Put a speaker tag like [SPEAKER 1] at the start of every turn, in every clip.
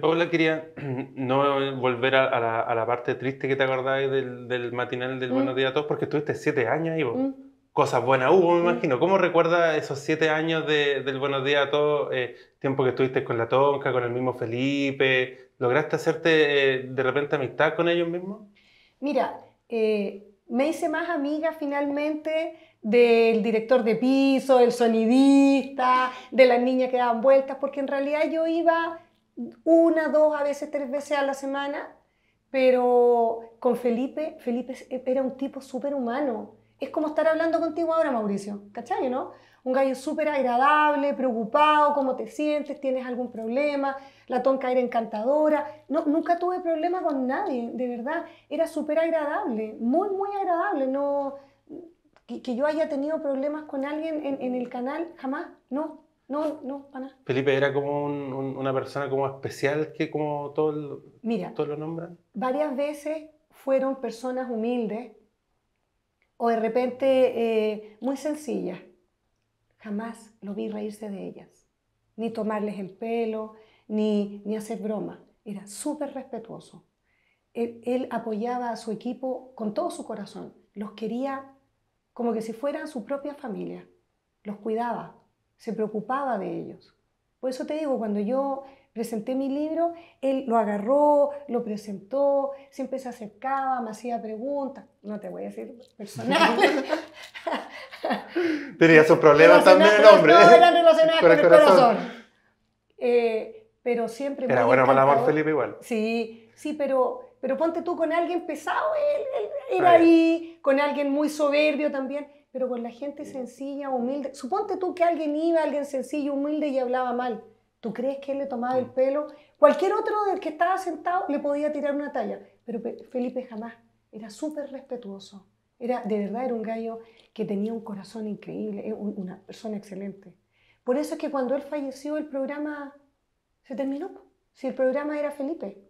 [SPEAKER 1] Paula, quería no volver a, la, parte triste que te acordáis del, matinal del mm. Buenos Días a Todos, porque estuviste siete años ahí, mm. Cosas buenas hubo, me mm. imagino. ¿Cómo recuerdas esos siete años del Buenos Días a Todos? Eh, tiempo que estuviste con la Tonca, con el mismo Felipe. ¿Lograste hacerte eh, de repente amistad con ellos mismos?
[SPEAKER 2] Mira, eh, me hice más amiga finalmente del director de piso, del sonidista, de las niñas que daban vueltas, porque en realidad yo iba una, dos, a veces tres veces a la semana, pero con Felipe, Felipe era un tipo súper humano. Es como estar hablando contigo ahora, Mauricio, ¿cachai, no? Un gallo súper agradable, preocupado, cómo te sientes, tienes algún problema, la tonca era encantadora. No, nunca tuve problema con nadie, de verdad. Era súper agradable, muy, muy agradable. No, que, yo haya tenido problemas con alguien en, en el canal, jamás, no.
[SPEAKER 1] Felipe era como una persona como especial que como todos todo lo nombran.
[SPEAKER 2] Varias veces fueron personas humildes o de repente eh, muy sencillas. Jamás lo vi reírse de ellas, ni tomarles el pelo, ni, hacer broma. Era súper respetuoso. Él, él apoyaba a su equipo con todo su corazón. Los quería como que si fueran su propia familia. Los cuidaba, se preocupaba de ellos. Por eso te digo, cuando yo presenté mi libro, él lo agarró, lo presentó, siempre se acercaba, me hacía preguntas, no te voy a decir personal.
[SPEAKER 1] Tenía sus problemas también el hombre. No, eran con, el corazón.
[SPEAKER 2] Eh, pero siempre... Era bueno para amor Felipe igual. Sí, sí, pero, pero ponte tú con alguien pesado, él era ahí, con alguien muy soberbio también pero con la gente sencilla, humilde. Suponte tú que alguien iba, alguien sencillo, humilde y hablaba mal. ¿Tú crees que él le tomaba el pelo? Cualquier otro del que estaba sentado le podía tirar una talla, pero Felipe jamás. Era súper respetuoso. Era, de verdad era un gallo que tenía un corazón increíble, eh, una persona excelente. Por eso es que cuando él falleció el programa se terminó. Si el programa era Felipe.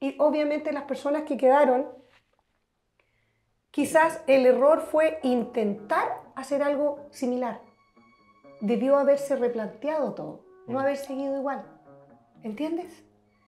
[SPEAKER 2] Y obviamente las personas que quedaron Quizás el error fue intentar hacer algo similar. Debió haberse replanteado todo, no mm. haber seguido igual. ¿Entiendes?